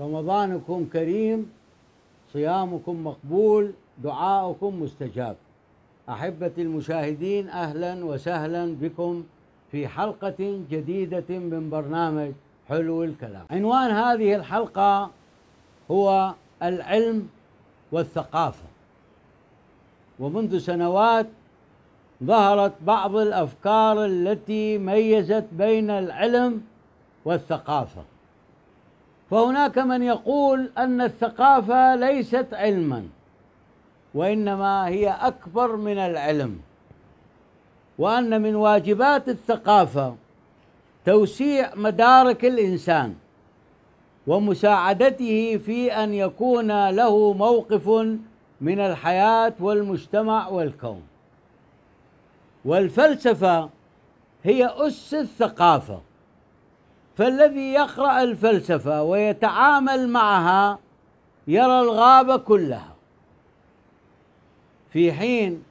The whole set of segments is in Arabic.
رمضانكم كريم صيامكم مقبول دعاؤكم مستجاب احبتي المشاهدين اهلا وسهلا بكم في حلقه جديده من برنامج حلو الكلام عنوان هذه الحلقه هو العلم والثقافه ومنذ سنوات ظهرت بعض الافكار التي ميزت بين العلم والثقافه فهناك من يقول أن الثقافة ليست علما وإنما هي أكبر من العلم وأن من واجبات الثقافة توسيع مدارك الإنسان ومساعدته في أن يكون له موقف من الحياة والمجتمع والكون والفلسفة هي أس الثقافة فالذي يقرأ الفلسفة ويتعامل معها يرى الغابة كلها في حين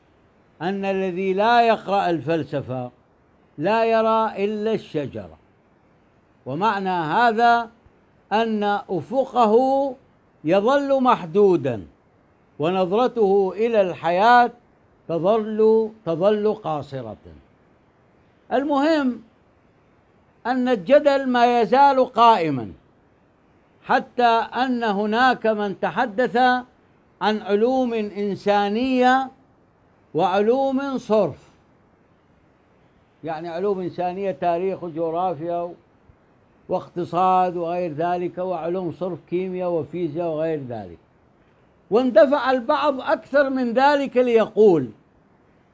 أن الذي لا يقرأ الفلسفة لا يرى إلا الشجرة ومعنى هذا أن أفقه يظل محدودا ونظرته إلى الحياة تظل تظل قاصرة المهم أن الجدل ما يزال قائما حتى أن هناك من تحدث عن علوم إنسانية وعلوم صرف يعني علوم إنسانية تاريخ وجغرافيا واقتصاد وغير ذلك وعلوم صرف كيمياء وفيزياء وغير ذلك واندفع البعض أكثر من ذلك ليقول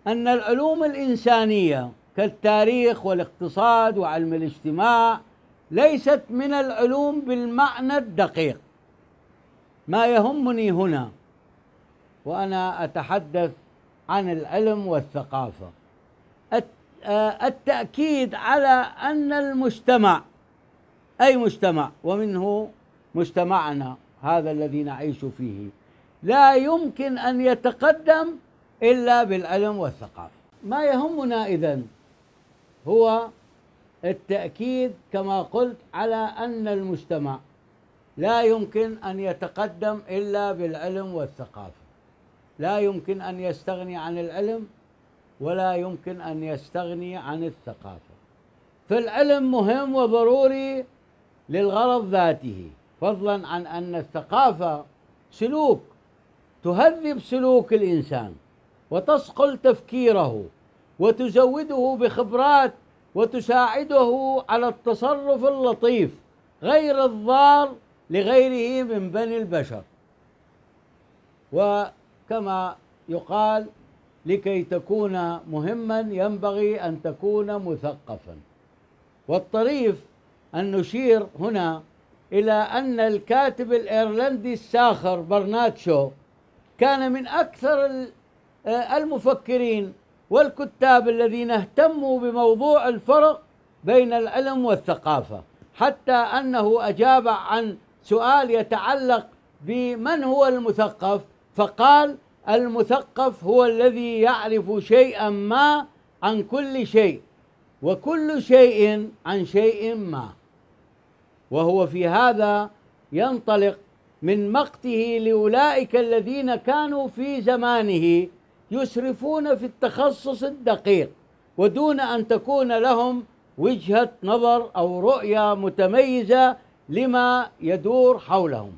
أن العلوم الإنسانية كالتاريخ والاقتصاد وعلم الاجتماع ليست من العلوم بالمعنى الدقيق ما يهمني هنا وانا اتحدث عن العلم والثقافه آه، التاكيد على ان المجتمع اي مجتمع ومنه مجتمعنا هذا الذي نعيش فيه لا يمكن ان يتقدم الا بالعلم والثقافه ما يهمنا اذا هو التأكيد كما قلت على أن المجتمع لا يمكن أن يتقدم إلا بالعلم والثقافة لا يمكن أن يستغني عن العلم ولا يمكن أن يستغني عن الثقافة فالعلم مهم وضروري للغرض ذاته فضلا عن أن الثقافة سلوك تهذب سلوك الإنسان وتصقل تفكيره وتزوده بخبرات وتساعده على التصرف اللطيف غير الضار لغيره من بني البشر وكما يقال لكي تكون مهما ينبغي ان تكون مثقفا والطريف ان نشير هنا الى ان الكاتب الايرلندي الساخر برناتشو كان من اكثر آه، المفكرين والكتاب الذين اهتموا بموضوع الفرق بين العلم والثقافة حتى أنه أجاب عن سؤال يتعلق بمن هو المثقف فقال المثقف هو الذي يعرف شيئا ما عن كل شيء وكل شيء عن شيء ما وهو في هذا ينطلق من مقته لاولئك الذين كانوا في زمانه يسرفون في التخصص الدقيق ودون ان تكون لهم وجهه نظر او رؤيه متميزه لما يدور حولهم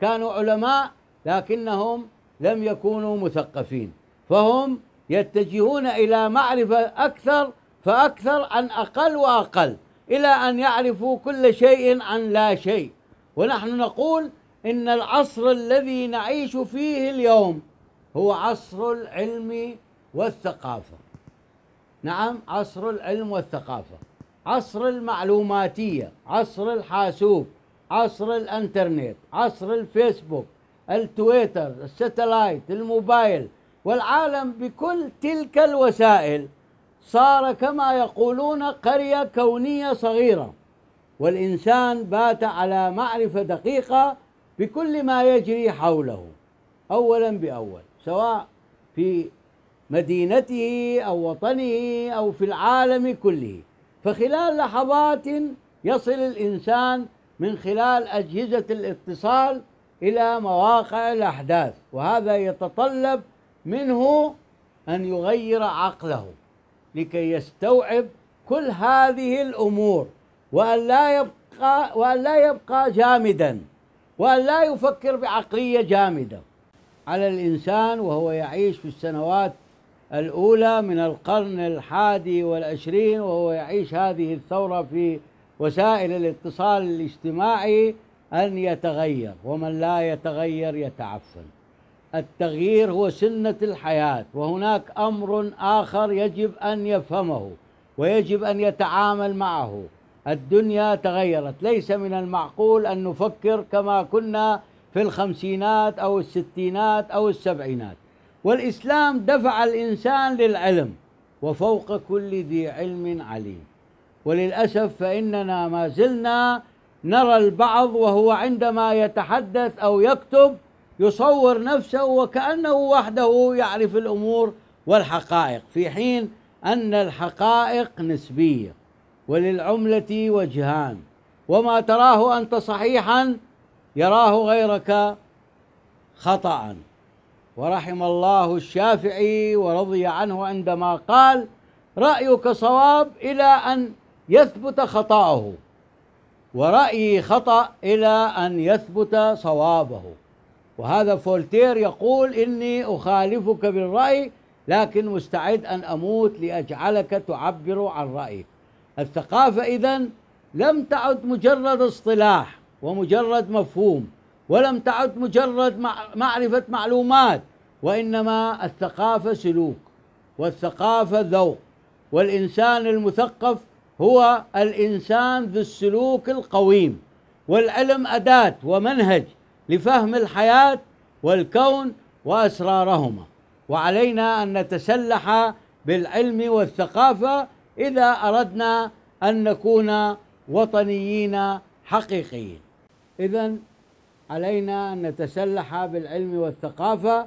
كانوا علماء لكنهم لم يكونوا مثقفين فهم يتجهون الى معرفه اكثر فاكثر عن اقل واقل الى ان يعرفوا كل شيء عن لا شيء ونحن نقول ان العصر الذي نعيش فيه اليوم هو عصر العلم والثقافة نعم عصر العلم والثقافة عصر المعلوماتية عصر الحاسوب عصر الانترنت عصر الفيسبوك التويتر الستلايت الموبايل والعالم بكل تلك الوسائل صار كما يقولون قرية كونية صغيرة والإنسان بات على معرفة دقيقة بكل ما يجري حوله أولا بأول سواء في مدينته أو وطنه أو في العالم كله فخلال لحظات يصل الإنسان من خلال أجهزة الاتصال إلى مواقع الأحداث وهذا يتطلب منه أن يغير عقله لكي يستوعب كل هذه الأمور وأن لا يبقى وأن لا يبقى جامدا وأن لا يفكر بعقلية جامدة على الإنسان وهو يعيش في السنوات الأولى من القرن الحادي والعشرين وهو يعيش هذه الثورة في وسائل الاتصال الاجتماعي أن يتغير ومن لا يتغير يتعفن التغيير هو سنة الحياة وهناك أمر آخر يجب أن يفهمه ويجب أن يتعامل معه الدنيا تغيرت ليس من المعقول أن نفكر كما كنا في الخمسينات أو الستينات أو السبعينات والإسلام دفع الإنسان للعلم وفوق كل ذي علم عليم وللأسف فإننا ما زلنا نرى البعض وهو عندما يتحدث أو يكتب يصور نفسه وكأنه وحده يعرف الأمور والحقائق في حين أن الحقائق نسبية وللعملة وجهان وما تراه أنت صحيحا يراه غيرك خطأ ورحم الله الشافعي ورضي عنه عندما قال رأيك صواب إلى أن يثبت خطأه ورأيي خطأ إلى أن يثبت صوابه وهذا فولتير يقول إني أخالفك بالرأي لكن مستعد أن أموت لأجعلك تعبر عن رأيك الثقافة إذن لم تعد مجرد اصطلاح ومجرد مفهوم ولم تعد مجرد معرفة معلومات وإنما الثقافة سلوك والثقافة ذوق والإنسان المثقف هو الإنسان ذو السلوك القويم والعلم أداة ومنهج لفهم الحياة والكون وأسرارهما وعلينا أن نتسلح بالعلم والثقافة إذا أردنا أن نكون وطنيين حقيقيين إذا علينا أن نتسلح بالعلم والثقافة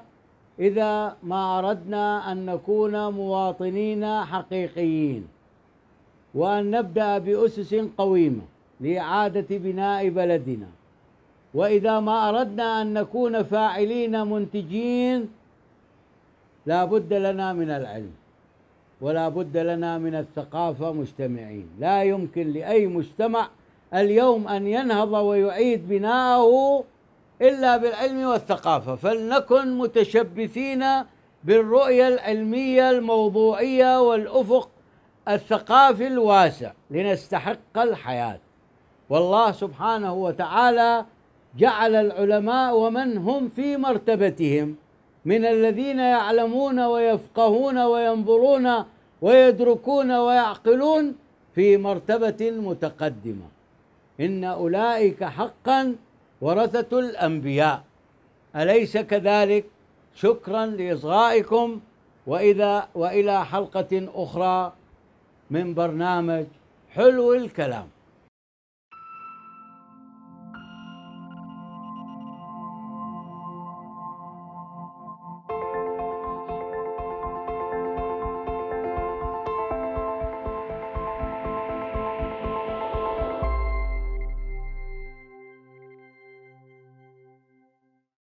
إذا ما أردنا أن نكون مواطنين حقيقيين وأن نبدأ بأسس قويمة لإعادة بناء بلدنا وإذا ما أردنا أن نكون فاعلين منتجين لا بد لنا من العلم ولا بد لنا من الثقافة مجتمعين لا يمكن لأي مجتمع اليوم أن ينهض ويعيد بناءه إلا بالعلم والثقافة فلنكن متشبثين بالرؤية العلمية الموضوعية والأفق الثقافي الواسع لنستحق الحياة والله سبحانه وتعالى جعل العلماء ومن هم في مرتبتهم من الذين يعلمون ويفقهون وينظرون ويدركون ويعقلون في مرتبة متقدمة إن أولئك حقا ورثة الأنبياء أليس كذلك شكرا لإصغائكم وإذا وإلى حلقة أخرى من برنامج حلو الكلام